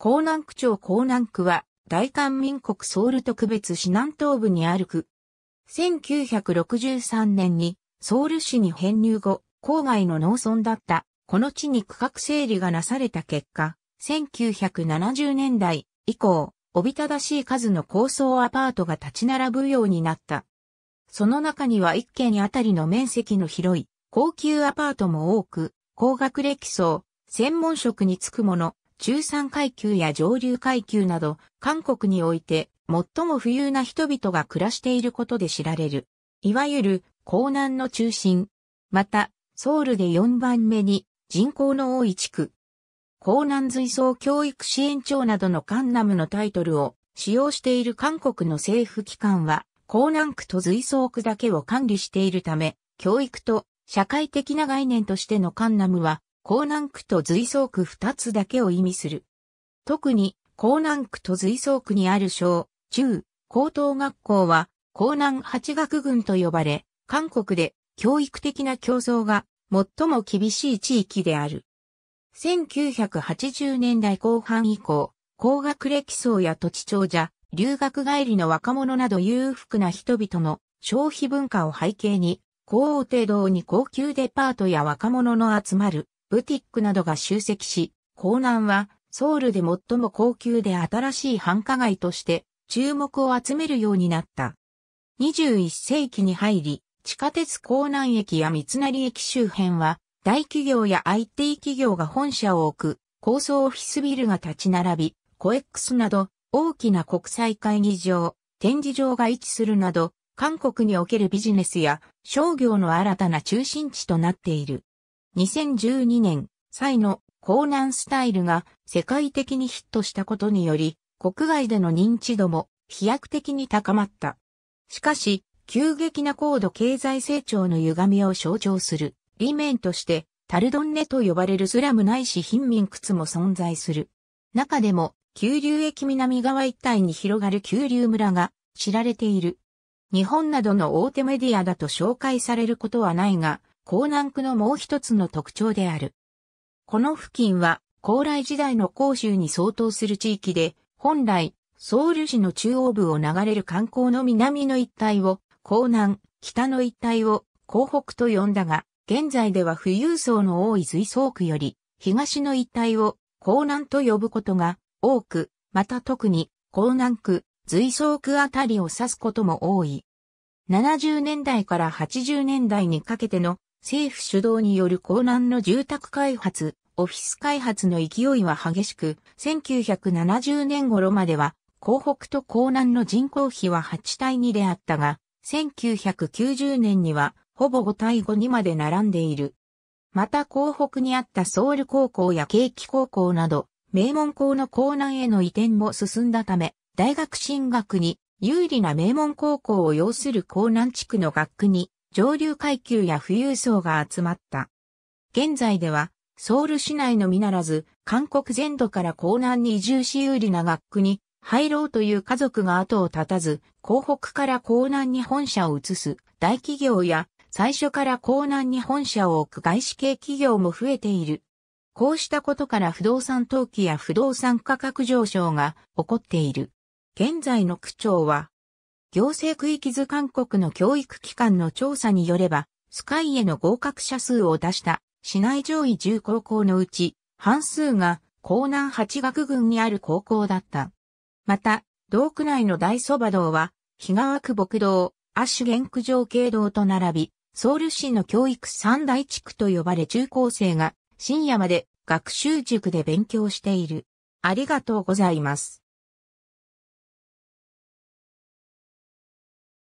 江南区長江南区は、大韓民国ソウル特別市南東部にある区。1963年にソウル市に編入後、郊外の農村だったこの地に区画整理がなされた結果、1970年代以降、おびただしい数の高層アパートが立ち並ぶようになった。その中には一軒あたりの面積の広い高級アパートも多く、高学歴層、専門職に就くもの、中産階級や上流階級など、韓国において最も富裕な人々が暮らしていることで知られる。いわゆる、江南の中心。また、ソウルで4番目に人口の多い地区。江南随想教育支援庁などのカンナムのタイトルを使用している韓国の政府機関は、江南区と随想区だけを管理しているため、教育と社会的な概念としてのカンナムは江南区と随想区二つだけを意味する。特に、江南区と随想区にある小、中、高等学校は、江南八学群と呼ばれ、韓国で教育的な競争が最も厳しい地域である。1980年代後半以降、高学歴層や土地長者、留学帰りの若者など裕福な人々の消費文化を背景に、高王程堂に高級デパートや若者の集まるブティックなどが集積し、港南はソウルで最も高級で新しい繁華街として注目を集めるようになった。21世紀に入り、地下鉄港南駅や三成駅周辺は大企業や IT 企業が本社を置く高層オフィスビルが立ち並び、コエックスなど大きな国際会議場、展示場が位置するなど、韓国におけるビジネスや商業の新たな中心地となっている。2012年、際の江南スタイルが世界的にヒットしたことにより、国外での認知度も飛躍的に高まった。しかし、急激な高度経済成長の歪みを象徴する、理面として、タルドンネと呼ばれるスラムないし貧民窟も存在する。中でも、急流駅南側一帯に広がる急流村が知られている。日本などの大手メディアだと紹介されることはないが、江南区のもう一つの特徴である。この付近は高麗時代の甲州に相当する地域で、本来、ソウル市の中央部を流れる観光の南の一帯を、江南、北の一帯を、江北と呼んだが、現在では富裕層の多い随層区より、東の一帯を、江南と呼ぶことが多く、また特に、江南区、随層区あたりを指すことも多い。70年代から80年代にかけての政府主導による港南の住宅開発、オフィス開発の勢いは激しく、1970年頃までは、港北と江南の人口比は8対2であったが、1990年には、ほぼ5対5にまで並んでいる。また港北にあったソウル高校や景気高校など、名門校の江南への移転も進んだため、大学進学に有利な名門高校を要する江南地区の学区に上流階級や富裕層が集まった。現在では、ソウル市内のみならず、韓国全土から江南に移住し有利な学区に入ろうという家族が後を絶たず、江北から江南に本社を移す大企業や、最初から江南に本社を置く外資系企業も増えている。こうしたことから不動産投機や不動産価格上昇が起こっている。現在の区長は行政区域図韓国の教育機関の調査によれば、スカイへの合格者数を出した市内上位10高校のうち、半数が江南八学群にある高校だった。また、道区内の大蕎麦道は、日川区牧道、アッシュ玄区上経道と並び、ソウル市の教育三大地区と呼ばれ中高生が深夜まで学習塾で勉強している。ありがとうございます。